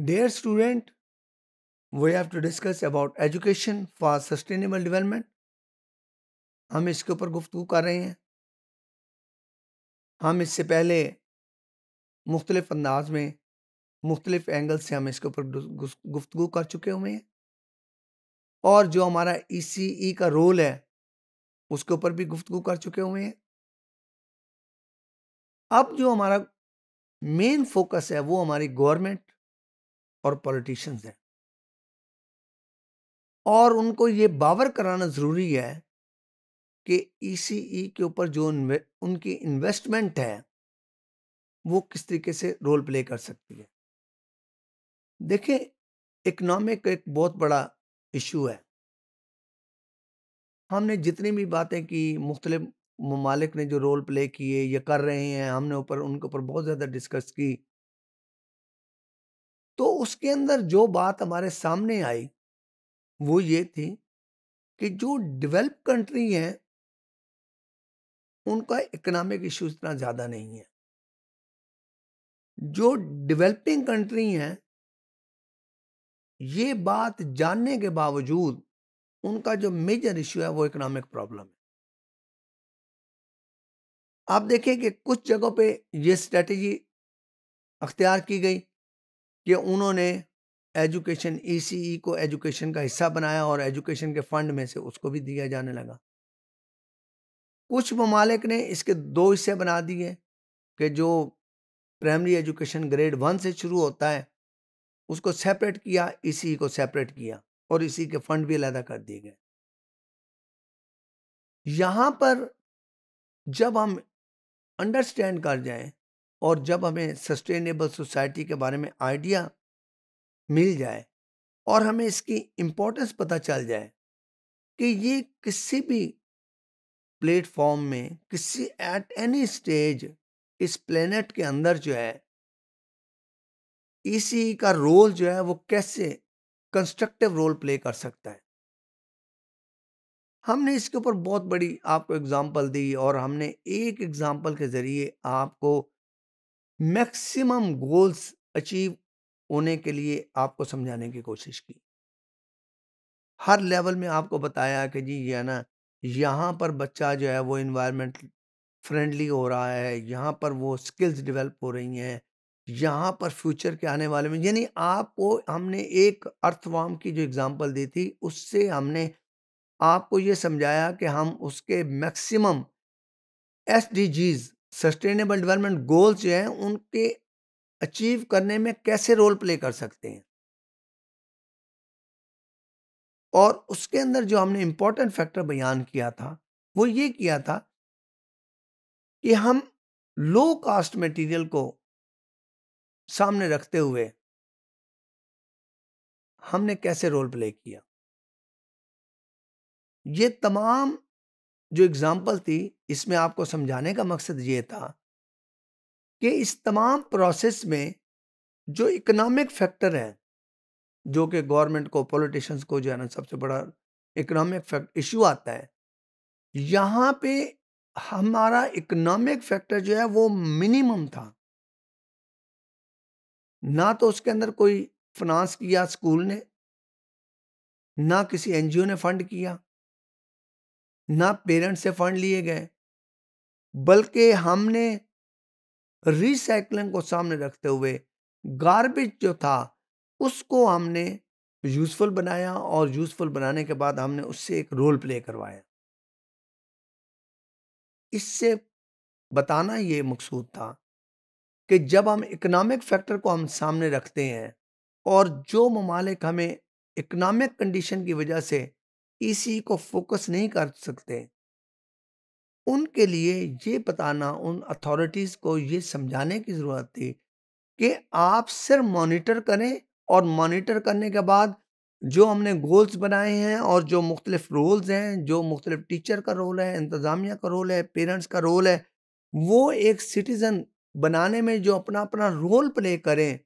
dare student we have to discuss about education for sustainable development हम इसके ऊपर गुफ्तु कर रहे हैं हम इससे पहले मुख्तलिफ अंदाज में मुख्तलिफ एंगल से हम इसके ऊपर गुफ्तु कर चुके हुए हैं और जो हमारा ई सी ई का रोल है उसके ऊपर भी गुफ्तु कर चुके हुए हैं अब जो हमारा मेन फोकस है वो हमारी गवर्नमेंट और पॉलिटिशियंस हैं और उनको ये बावर कराना ज़रूरी है कि ई e e के ऊपर जो उनकी इन्वेस्टमेंट है वो किस तरीके से रोल प्ले कर सकती है देखें इकनॉमिक एक बहुत बड़ा इशू है हमने जितनी भी बातें की मुख्तलि ममालिक ने जो रोल प्ले किए या कर रहे हैं हमने ऊपर उनके ऊपर बहुत ज़्यादा डिस्कस की उसके अंदर जो बात हमारे सामने आई वो ये थी कि जो डेवलप कंट्री हैं उनका इकोनॉमिक इश्यू इतना ज़्यादा नहीं है जो डेवलपिंग कंट्री हैं ये बात जानने के बावजूद उनका जो मेजर इशू है वो इकोनॉमिक प्रॉब्लम है आप देखें कि कुछ जगहों पे ये स्ट्रेटजी अख्तियार की गई कि उन्होंने एजुकेशन ई e e को एजुकेशन का हिस्सा बनाया और एजुकेशन के फंड में से उसको भी दिया जाने लगा कुछ ममालिक ने इसके दो हिस्से बना दिए कि जो प्राइमरी एजुकेशन ग्रेड वन से शुरू होता है उसको सेपरेट किया ई e को सेपरेट किया और इसी के फंड भी अलहदा कर दिए गए यहाँ पर जब हम अंडरस्टैंड कर जाएं और जब हमें सस्टेनेबल सोसाइटी के बारे में आइडिया मिल जाए और हमें इसकी इम्पोर्टेंस पता चल जाए कि ये किसी भी प्लेटफॉर्म में किसी एट एनी स्टेज इस प्लेनेट के अंदर जो है इसी का रोल जो है वो कैसे कंस्ट्रक्टिव रोल प्ले कर सकता है हमने इसके ऊपर बहुत बड़ी आपको एग्जाम्पल दी और हमने एक एग्जाम्पल के ज़रिए आपको मैक्सिमम गोल्स अचीव होने के लिए आपको समझाने की कोशिश की हर लेवल में आपको बताया कि जी ये ना यहाँ पर बच्चा जो है वो इन्वायरमेंट फ्रेंडली हो रहा है यहाँ पर वो स्किल्स डेवलप हो रही हैं यहाँ पर फ्यूचर के आने वाले में यानी आपको हमने एक अर्थवाम की जो एग्ज़ाम्पल दी थी उससे हमने आपको ये समझाया कि हम उसके maximum as sustainable development goals जो हैं उनके अचीव करने में कैसे रोल प्ले कर सकते हैं और उसके अंदर जो हमने इम्पोर्टेंट फैक्टर बयान किया था वो ये किया था कि हम लो कास्ट मटेरियल को सामने रखते हुए हमने कैसे रोल प्ले किया ये तमाम जो एग्ज़ाम्पल थी इसमें आपको समझाने का मकसद ये था कि इस तमाम प्रोसेस में जो इकोनॉमिक फैक्टर हैं जो कि गवर्नमेंट को पॉलिटिशंस को जो है ना सबसे बड़ा इकोनॉमिक फैक्ट इशू आता है यहाँ पे हमारा इकोनॉमिक फैक्टर जो है वो मिनिमम था ना तो उसके अंदर कोई फिनांस किया स्कूल ने ना किसी एनजीओ ने फंड किया ना पेरेंट्स से फंड लिए गए बल्कि हमने रिसाइकलिंग को सामने रखते हुए गार्बेज जो था उसको हमने यूज़फुल बनाया और यूज़फुल बनाने के बाद हमने उससे एक रोल प्ले करवाया इससे बताना ये मकसूद था कि जब हम इकनॉमिक फैक्टर को हम सामने रखते हैं और जो ममालिक हमें इकनॉमिक कंडीशन की वजह से इसी को फोकस नहीं कर सकते उनके लिए ये बताना उन अथॉरिटीज़ को ये समझाने की ज़रूरत थी कि आप सिर्फ मॉनिटर करें और मॉनिटर करने के बाद जो हमने गोल्स बनाए हैं और जो मुख्तलिफ रोल्स हैं जो मुख्तलिफ टीचर का रोल है इंतज़ामिया का रोल है पेरेंट्स का रोल है वो एक सिटीज़न बनाने में जो अपना अपना रोल प्ले करें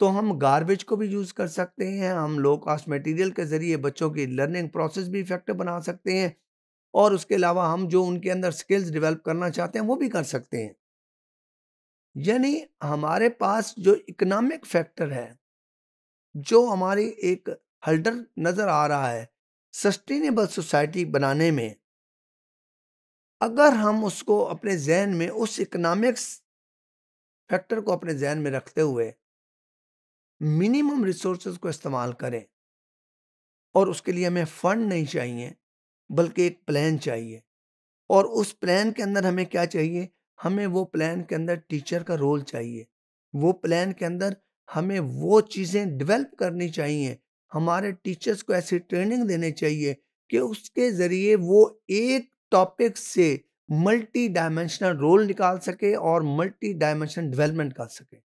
तो हम गार्बेज को भी यूज़ कर सकते हैं हम लो कास्ट मटेरियल के ज़रिए बच्चों की लर्निंग प्रोसेस भी इफेक्टिव बना सकते हैं और उसके अलावा हम जो उनके अंदर स्किल्स डेवलप करना चाहते हैं वो भी कर सकते हैं यानी हमारे पास जो इकोनॉमिक फैक्टर है जो हमारी एक हल्डर नज़र आ रहा है सस्टेनेबल सोसाइटी बनाने में अगर हम उसको अपने जहन में उस इकनॉमिक्स फैक्टर को अपने जहन में रखते हुए मिनिमम रिसोर्स को इस्तेमाल करें और उसके लिए हमें फंड नहीं चाहिए बल्कि एक प्लान चाहिए और उस प्लान के अंदर हमें क्या चाहिए हमें वो प्लान के अंदर टीचर का रोल चाहिए वो प्लान के अंदर हमें वो चीज़ें डेवलप करनी चाहिए हमारे टीचर्स को ऐसी ट्रेनिंग देनी चाहिए कि उसके ज़रिए वो एक टॉपिक से मल्टी डायमेंशनल रोल निकाल सके और मल्टी डायमेंशनल डेवलपमेंट कर सके